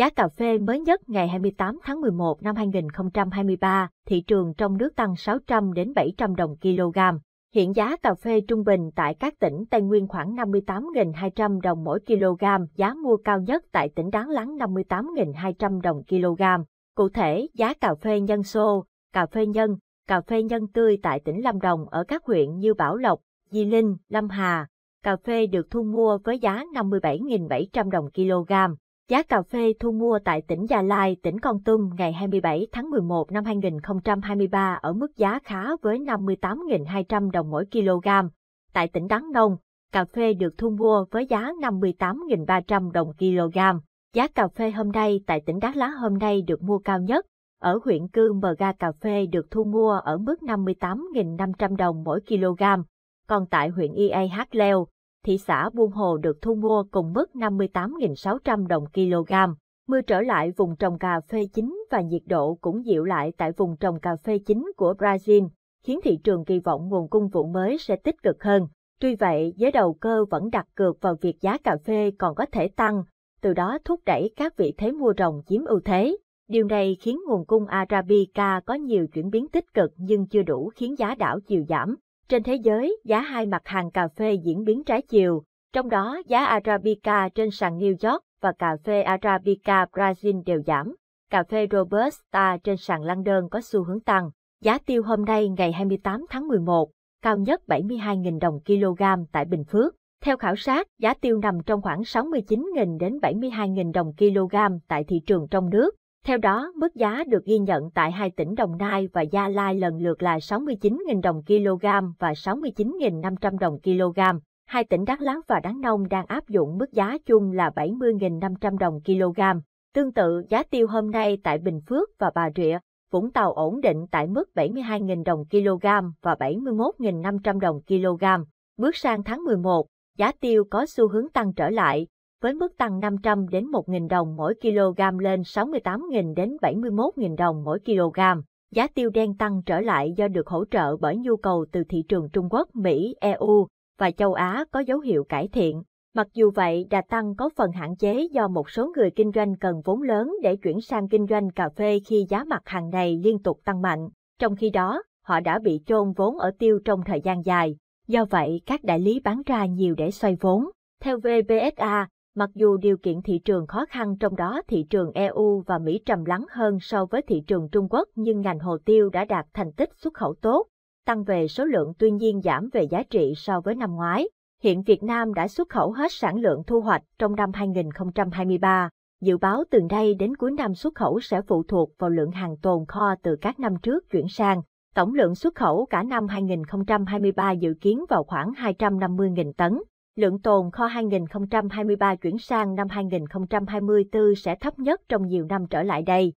Giá cà phê mới nhất ngày 28 tháng 11 năm 2023, thị trường trong nước tăng 600 đến 700 đồng kg. Hiện giá cà phê trung bình tại các tỉnh Tây Nguyên khoảng 58.200 đồng mỗi kg, giá mua cao nhất tại tỉnh Đán Láng 58.200 đồng kg. Cụ thể, giá cà phê nhân xô, cà phê nhân, cà phê nhân tươi tại tỉnh Lâm Đồng ở các huyện như Bảo Lộc, Di Linh, Lâm Hà, cà phê được thu mua với giá 57.700 đồng kg. Giá cà phê thu mua tại tỉnh Gia Lai, tỉnh Con Tum ngày 27 tháng 11 năm 2023 ở mức giá khá với 58.200 đồng mỗi kg. Tại tỉnh Đắk Nông, cà phê được thu mua với giá 58.300 đồng kg. Giá cà phê hôm nay tại tỉnh Đắk Lắk hôm nay được mua cao nhất. Ở huyện Cư Mờ Ga cà phê được thu mua ở mức 58.500 đồng mỗi kg. Còn tại huyện EAH Leo, thị xã Buôn Hồ được thu mua cùng mức 58.600 đồng kg. Mưa trở lại vùng trồng cà phê chính và nhiệt độ cũng dịu lại tại vùng trồng cà phê chính của Brazil, khiến thị trường kỳ vọng nguồn cung vụ mới sẽ tích cực hơn. Tuy vậy, giới đầu cơ vẫn đặt cược vào việc giá cà phê còn có thể tăng, từ đó thúc đẩy các vị thế mua rồng chiếm ưu thế. Điều này khiến nguồn cung Arabica có nhiều chuyển biến tích cực nhưng chưa đủ khiến giá đảo chiều giảm. Trên thế giới, giá hai mặt hàng cà phê diễn biến trái chiều, trong đó giá Arabica trên sàn New York và cà phê Arabica Brazil đều giảm. Cà phê Robusta trên sàn London có xu hướng tăng. Giá tiêu hôm nay ngày 28 tháng 11, cao nhất 72.000 đồng kg tại Bình Phước. Theo khảo sát, giá tiêu nằm trong khoảng 69.000 đến 72.000 đồng kg tại thị trường trong nước. Theo đó, mức giá được ghi nhận tại hai tỉnh Đồng Nai và Gia Lai lần lượt là 69.000 đồng kg và 69.500 đồng kg. Hai tỉnh Đắk Lắk và Đắk Nông đang áp dụng mức giá chung là 70.500 đồng kg. Tương tự, giá tiêu hôm nay tại Bình Phước và Bà Rịa, Vũng Tàu ổn định tại mức 72.000 đồng kg và 71.500 đồng kg. Bước sang tháng 11, giá tiêu có xu hướng tăng trở lại, với mức tăng 500 đến 1.000 đồng mỗi kg lên 68.000 đến 71.000 đồng mỗi kg. Giá tiêu đen tăng trở lại do được hỗ trợ bởi nhu cầu từ thị trường Trung Quốc, Mỹ, EU và châu Á có dấu hiệu cải thiện. Mặc dù vậy, đà tăng có phần hạn chế do một số người kinh doanh cần vốn lớn để chuyển sang kinh doanh cà phê khi giá mặt hàng này liên tục tăng mạnh. Trong khi đó, họ đã bị chôn vốn ở tiêu trong thời gian dài. Do vậy, các đại lý bán ra nhiều để xoay vốn. Theo VBSA, Mặc dù điều kiện thị trường khó khăn trong đó thị trường EU và Mỹ trầm lắng hơn so với thị trường Trung Quốc nhưng ngành hồ tiêu đã đạt thành tích xuất khẩu tốt, tăng về số lượng tuy nhiên giảm về giá trị so với năm ngoái. Hiện Việt Nam đã xuất khẩu hết sản lượng thu hoạch trong năm 2023. Dự báo từ đây đến cuối năm xuất khẩu sẽ phụ thuộc vào lượng hàng tồn kho từ các năm trước chuyển sang. Tổng lượng xuất khẩu cả năm 2023 dự kiến vào khoảng 250.000 tấn lượng tồn kho 2023 chuyển sang năm 2024 sẽ thấp nhất trong nhiều năm trở lại đây.